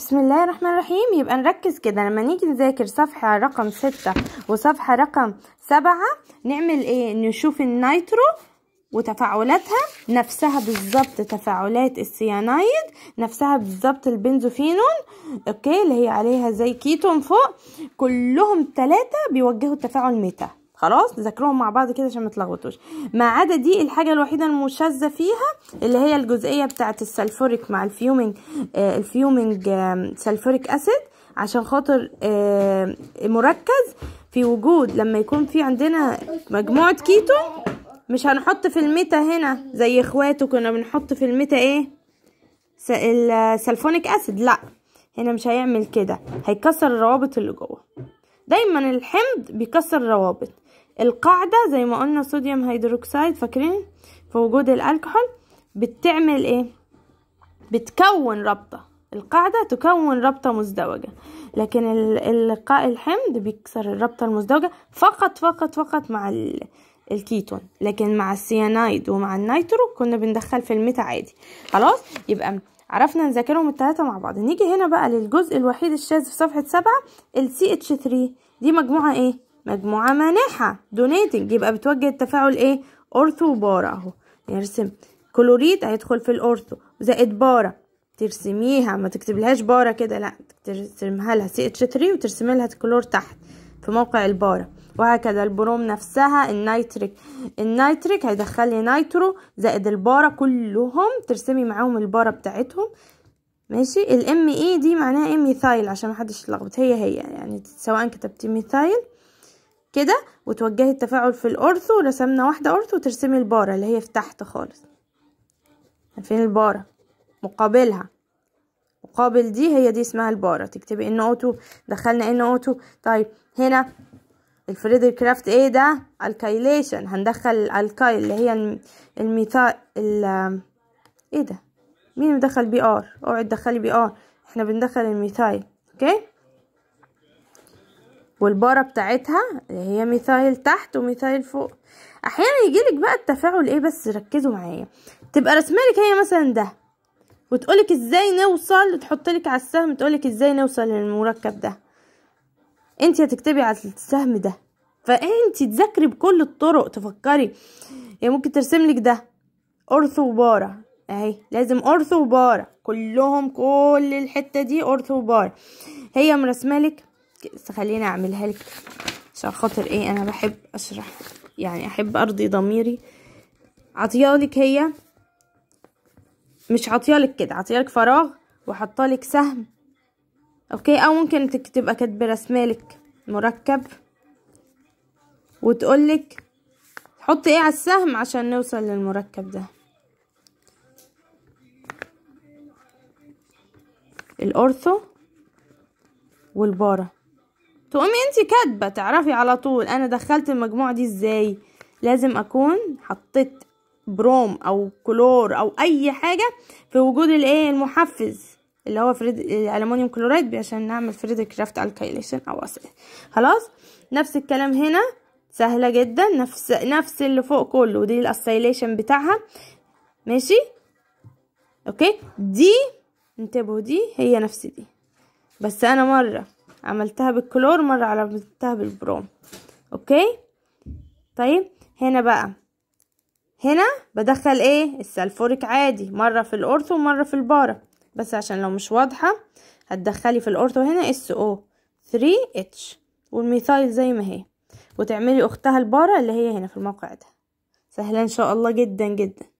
بسم الله الرحمن الرحيم يبقى نركز كده لما نيجي نذاكر صفحة رقم ستة وصفحة رقم سبعة نعمل ايه نشوف النيترو وتفاعلاتها نفسها بالظبط تفاعلات السيانايد نفسها بالظبط البنزوفينون اوكي اللي هي عليها زي كيتون فوق كلهم ثلاثة بيوجهوا التفاعل ميتا خلاص نذاكرهم مع بعض كده عشان ما تلخبطوش ما عدا دي الحاجه الوحيده المشاذه فيها اللي هي الجزئيه بتاعه السلفوريك مع الفيومنج آه الفيومنج آه سلفوريك اسيد عشان خاطر آه مركز في وجود لما يكون في عندنا مجموعه كيتو مش هنحط في الميتا هنا زي اخواته كنا بنحط في الميتا ايه السلفونيك اسيد لا هنا مش هيعمل كده هيكسر الروابط اللي جوه دايما الحمض بيكسر الروابط القاعدة زي ما قلنا صوديوم هيدروكسيد فاكرين في وجود الالكحول بتعمل ايه بتكون رابطة القاعدة تكون رابطة مزدوجة لكن اللقاء الحمض بيكسر الرابطة المزدوجة فقط فقط فقط مع الكيتون لكن مع السيانايد ومع النيترو كنا بندخل في الميتا عادي خلاص يبقى عرفنا نذاكرهم التلاتة مع بعض نيجي هنا بقى للجزء الوحيد الشاذ في صفحة سبعة ال CH3 دي مجموعة ايه مجموعة مانحة دونيتنج يبقى بتوجه التفاعل ايه اورثو وبارا اهو نرسم كلوريد هيدخل في الاورثو زائد بارا ترسميها ما تكتبلهاش بارا كده لا ترسمها لها سي اتش 3 وترسمي لها الكلور تحت في موقع البارا وهكذا البروم نفسها النيتريك النيتريك هيدخل لي نيترو زائد البارا كلهم ترسمي معاهم البارا بتاعتهم ماشي الام اي e دي معناها ايه ميثايل عشان محدش يتلخبط هي هي يعني سواء كتبتي ميثايل كده وتوجهي التفاعل في الأرثو رسمنا واحدة أرثو وترسمي البارة اللي هي في تحت خالص عارفين البارة مقابلها مقابل دي هي دي اسمها البارة تكتبي ان اوتو دخلنا ان اوتو طيب هنا الفريدر كرافت ايه ده الكايليشن هندخل الكايل اللي هي الميثا ايه ده مين مدخل بي ار اوعي تدخلي بي ار احنا بندخل الميثايل اوكي والبارة بتاعتها هي ميثايل تحت وميثايل فوق احيانا يجيلك بقى التفاعل ايه بس ركزوا معايا تبقى رسمالك هي مثلا ده وتقولك ازاي نوصل تحطلك على السهم تقولك ازاي نوصل للمركب ده انت هتكتبي على السهم ده فانت تذاكري بكل الطرق تفكري يعني ممكن ترسملك ده أرثو وبارة اهي لازم أرثو وبارة كلهم كل الحتة دي أرثو وبارة هي مرسمالك خليني اعملها لك عشان خاطر ايه انا بحب اشرح يعني احب ارضي ضميري عطيالك هي مش عطيالك كده عطيالك فراغ وحطالك سهم اوكي او ممكن تبقى كاتبه رسمالك مركب وتقولك حط ايه على السهم عشان نوصل للمركب ده الأورثو والبارة تقومي انت كاتبه تعرفي على طول انا دخلت المجموعه دي ازاي لازم اكون حطيت بروم او كلور او اي حاجه في وجود الايه المحفز اللي هو فريد الالومنيوم كلورايد عشان نعمل فريد كرافت الكايليشن او اسئله خلاص نفس الكلام هنا سهله جدا نفس نفس اللي فوق كله ودي الاسيليشن بتاعها ماشي اوكي دي انتبهوا دي هي نفس دي بس انا مره عملتها بالكلور مرة عملتها بالبروم اوكي طيب هنا بقى هنا بدخل ايه السلفوريك عادي مرة في الاورثو ومرة في البارة بس عشان لو مش واضحة هتدخلي في الاورثو هنا SO 3H والميثايل زي ما هي وتعملي اختها البارة اللي هي هنا في الموقع ده سهلة ان شاء الله جدا جدا